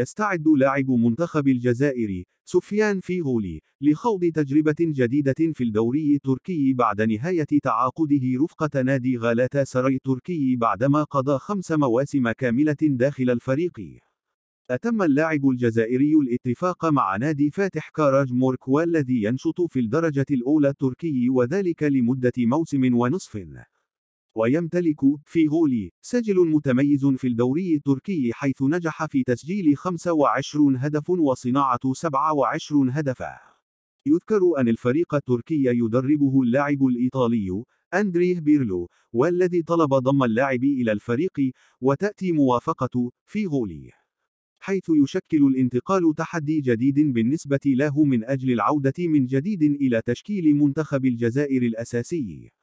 يستعد لاعب منتخب الجزائر سفيان فيغولي لخوض تجربة جديدة في الدوري التركي بعد نهاية تعاقده رفقة نادي غالاتا سراي التركي بعدما قضى خمس مواسم كاملة داخل الفريق أتم اللاعب الجزائري الاتفاق مع نادي فاتح كاراج مورك والذي ينشط في الدرجة الأولى التركي وذلك لمدة موسم ونصف ويمتلك في غولي سجل متميز في الدوري التركي حيث نجح في تسجيل 25 هدف وصناعة 27 هدفا يذكر أن الفريق التركي يدربه اللاعب الإيطالي أندريه بيرلو والذي طلب ضم اللاعب إلى الفريق وتأتي موافقة في غولي حيث يشكل الانتقال تحدي جديد بالنسبة له من أجل العودة من جديد إلى تشكيل منتخب الجزائر الأساسي